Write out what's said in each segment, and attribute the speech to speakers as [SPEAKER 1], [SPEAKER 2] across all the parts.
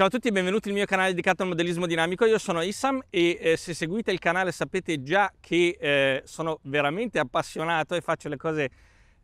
[SPEAKER 1] Ciao a tutti e benvenuti al mio canale dedicato al modellismo dinamico, io sono Issam e eh, se seguite il canale sapete già che eh, sono veramente appassionato e faccio le cose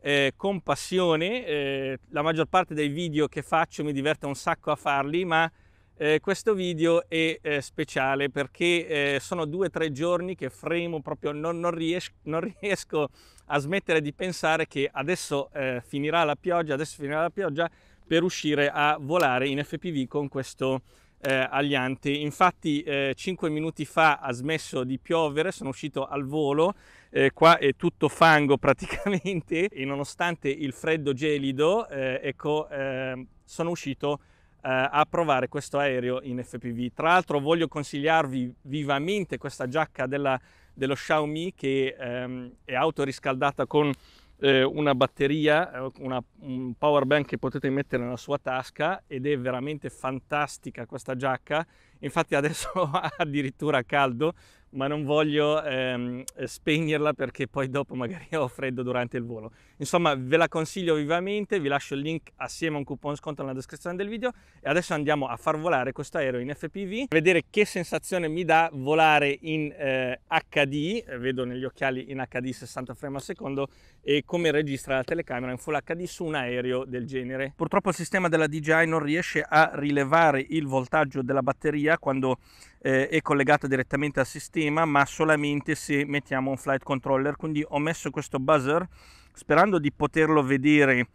[SPEAKER 1] eh, con passione, eh, la maggior parte dei video che faccio mi diverte un sacco a farli ma eh, questo video è eh, speciale perché sono due o tre giorni che fremo proprio, non, non, ries non, riesco a smettere di pensare che adesso finirà la pioggia, adesso finirà la pioggia per riuscire a volare in FPV con questo eh, Aliante. Infatti eh, 5 minuti fa ha smesso di piovere, sono uscito al volo, eh, qua è tutto fango praticamente e nonostante il freddo gelido, eh, ecco, ehm, sono uscito eh, a provare questo aereo in FPV. Tra l'altro voglio consigliarvi vivamente questa giacca della, dello Xiaomi che ehm, è autoriscaldata con eh, una batteria, eh, una, un power bank che potete mettere nella sua tasca ed è veramente fantastica questa giacca. Infatti adesso addirittura a caldo ma non voglio ehm, spegnerla perché poi dopo magari ho freddo durante il volo. Insomma, ve la consiglio vivamente, vi lascio il link assieme a un coupon sconto nella descrizione del video e adesso andiamo a far volare questo aereo in FPV, vedere che sensazione mi dà volare in eh, HD, vedo negli occhiali in HD 60 frame al secondo e come registra la telecamera in Full HD su un aereo del genere. Purtroppo il sistema della DJI non riesce a rilevare il voltaggio della batteria quando eh, è collegata direttamente al sistema, ma solamente se mettiamo un flight controller. Quindi ho messo questo buzzer sperando di poterlo vedere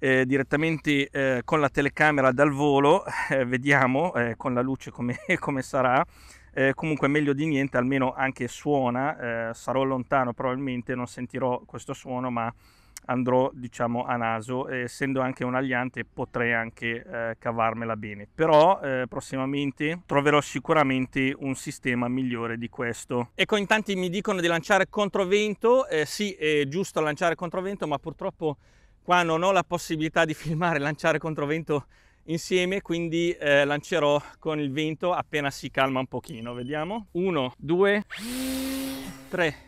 [SPEAKER 1] eh, direttamente eh, con la telecamera dal volo, eh, vediamo eh, con la luce come, come sarà. Eh, comunque meglio di niente, almeno anche suona, sarò lontano probabilmente, non sentirò questo suono, ma andrò diciamo a naso eh, essendo anche un aliante potrei anche eh, cavarmela bene però eh, prossimamente troverò sicuramente un sistema migliore di questo ecco in tanti mi dicono di lanciare controvento eh, sì è giusto lanciare controvento ma purtroppo qua non ho la possibilità di filmare lanciare controvento insieme quindi eh, lancerò con il vento appena si calma un pochino vediamo 1 2 3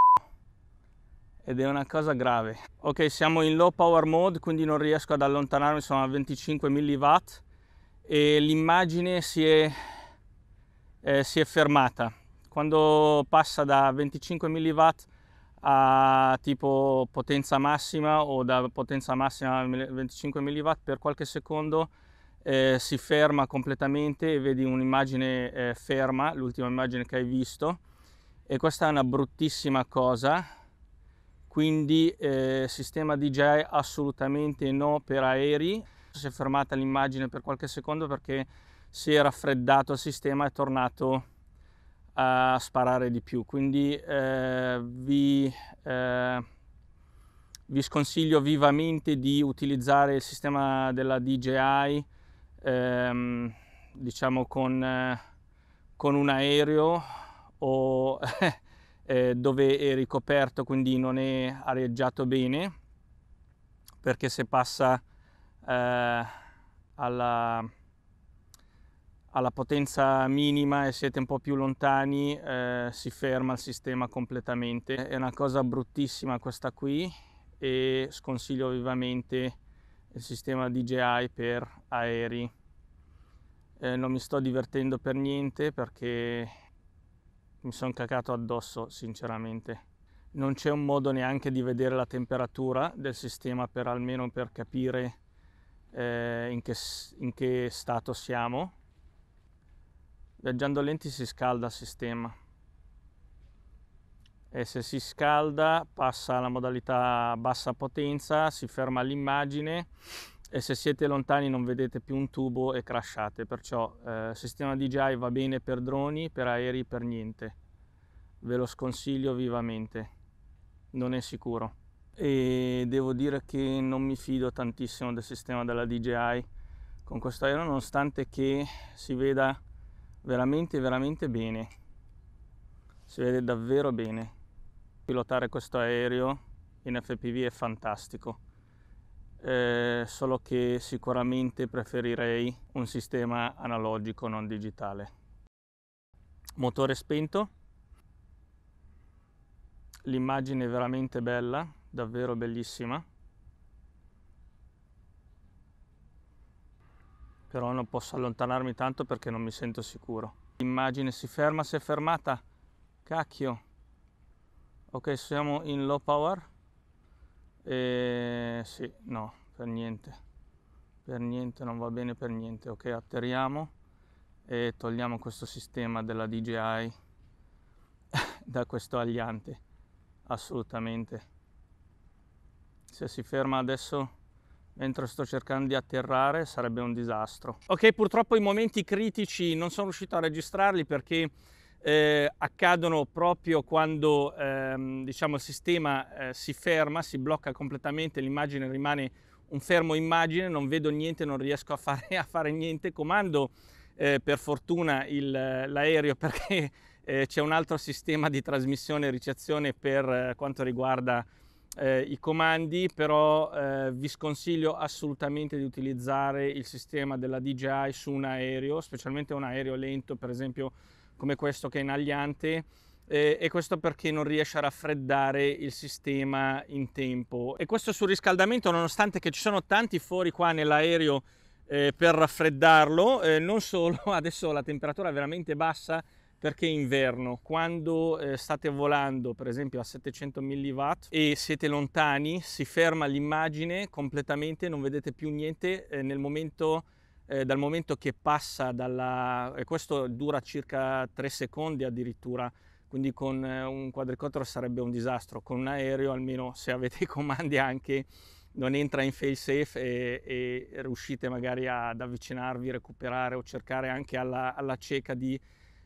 [SPEAKER 1] ed è una cosa grave. Ok, siamo in low power mode, quindi non riesco ad allontanarmi, sono a 25 mW e l'immagine si è, eh, si è fermata. Quando passa da 25 mW a tipo potenza massima o da potenza massima a 25 mW per qualche secondo eh, si ferma completamente e vedi un'immagine eh, ferma, l'ultima immagine che hai visto e questa è una bruttissima cosa quindi eh, sistema DJI assolutamente no per aerei. Si è fermata l'immagine per qualche secondo perché si è raffreddato il sistema e è tornato a sparare di più, quindi eh, vi, eh, vi, sconsiglio vivamente di utilizzare il sistema della DJI ehm, diciamo con, eh, con un aereo o eh, dove è ricoperto quindi non è areggiato bene perché se passa eh, alla, alla, potenza minima e siete un po' più lontani eh, si ferma il sistema completamente è una cosa bruttissima questa qui e sconsiglio vivamente il sistema DJI per aerei eh, non mi sto divertendo per niente perché mi sono cacato addosso sinceramente. Non c'è un modo neanche di vedere la temperatura del sistema per almeno per capire eh, in, che, in che stato siamo. Viaggiando lenti si scalda il sistema e se si scalda passa alla modalità bassa potenza, si ferma l'immagine e se siete lontani non vedete più un tubo e crashate, perciò eh, sistema DJI va bene per droni, per aerei, per niente. Ve lo sconsiglio vivamente, non è sicuro. E devo dire che non mi fido tantissimo del sistema della DJI con questo aereo, nonostante che si veda veramente veramente bene. Si vede davvero bene. Pilotare questo aereo in FPV è fantastico eh, solo che sicuramente preferirei un sistema analogico non digitale. Motore spento, l'immagine è veramente bella, davvero bellissima, però non posso allontanarmi tanto perché non mi sento sicuro. L'immagine si ferma, si è fermata, cacchio. Ok, siamo in low power. E eh, sì, no, per niente. Per niente, non va bene per niente. Ok, atterriamo e togliamo questo sistema della DJI da questo agliante. Assolutamente. Se si ferma adesso mentre sto cercando di atterrare sarebbe un disastro. Ok, purtroppo i momenti critici non sono riuscito a registrarli perché eh, accadono proprio quando ehm, diciamo, il sistema eh, si ferma, si blocca completamente, l'immagine rimane un fermo immagine, non vedo niente, non riesco a fare, a fare niente, comando eh, per fortuna il, l'aereo perché eh, c'è un altro sistema di trasmissione e ricezione per eh, quanto riguarda eh, i comandi, però vi sconsiglio assolutamente di utilizzare il sistema della DJI su un aereo, specialmente un aereo lento, per esempio come questo che è inagliante eh, e questo perché non riesce a raffreddare il sistema in tempo. E questo surriscaldamento, nonostante che ci sono tanti fori qua nell'aereo eh, per raffreddarlo, eh, non solo, adesso la temperatura è veramente bassa perché è inverno, quando eh, state volando per esempio a 700 mW e siete lontani, si ferma l'immagine completamente, non vedete più niente eh, nel momento eh, dal momento che passa dalla... e questo dura circa 3 secondi addirittura, quindi con eh, un quadricottero sarebbe un disastro, con un aereo almeno se avete i comandi anche non entra in failsafe e, e riuscite magari ad avvicinarvi, recuperare o cercare anche alla, alla cieca di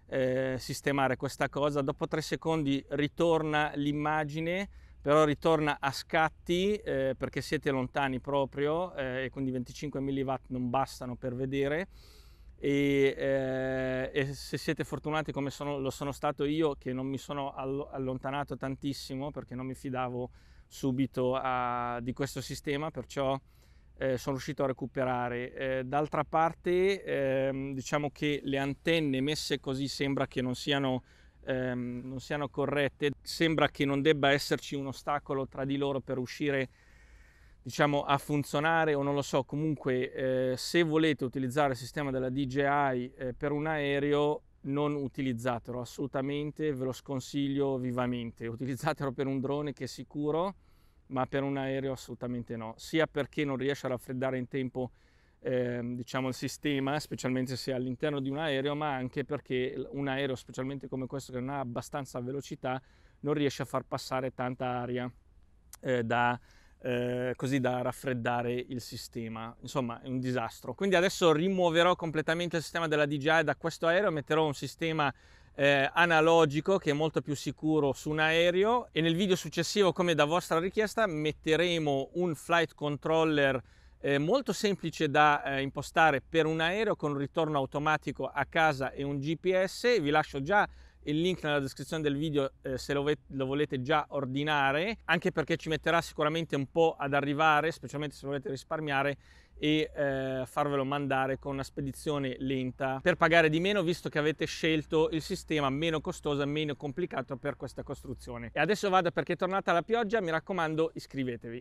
[SPEAKER 1] eh, sistemare questa cosa. Dopo 3 secondi ritorna l'immagine però ritorna a scatti eh, perché siete lontani proprio eh, e quindi 25 mW non bastano per vedere e, eh, e se siete fortunati come sono, lo sono stato io che non mi sono allontanato tantissimo perché non mi fidavo subito a, di questo sistema perciò eh, sono riuscito a recuperare. Eh, d'altra parte, ehm, diciamo che le antenne messe così sembra che non siano ehm, non siano corrette, sembra che non debba esserci un ostacolo tra di loro per uscire diciamo a funzionare o non lo so comunque eh, se volete utilizzare il sistema della DJI eh, per un aereo non utilizzatelo assolutamente ve lo sconsiglio vivamente utilizzatelo per un drone che è sicuro ma per un aereo assolutamente no sia perché non riesce a raffreddare in tempo eh, diciamo, il sistema, specialmente se all'interno di un aereo, ma anche perché un aereo, specialmente come questo che non ha abbastanza velocità, non riesce a far passare tanta aria eh, da, eh, così da raffreddare il sistema. Insomma, è un disastro. Quindi adesso rimuoverò completamente il sistema della DJI da questo aereo, metterò un sistema eh, analogico che è molto più sicuro su un aereo e nel video successivo come da vostra richiesta metteremo un flight controller eh, molto semplice da eh, impostare per un aereo con un ritorno automatico a casa e un GPS. Vi lascio già il link nella descrizione del video eh, se lo, lo, volete già ordinare, anche perché ci metterà sicuramente un po' ad arrivare, specialmente se volete risparmiare e eh, farvelo mandare con una spedizione lenta per pagare di meno visto che avete scelto il sistema meno costoso e meno complicato per questa costruzione. E adesso vado perché è tornata la pioggia, mi raccomando iscrivetevi.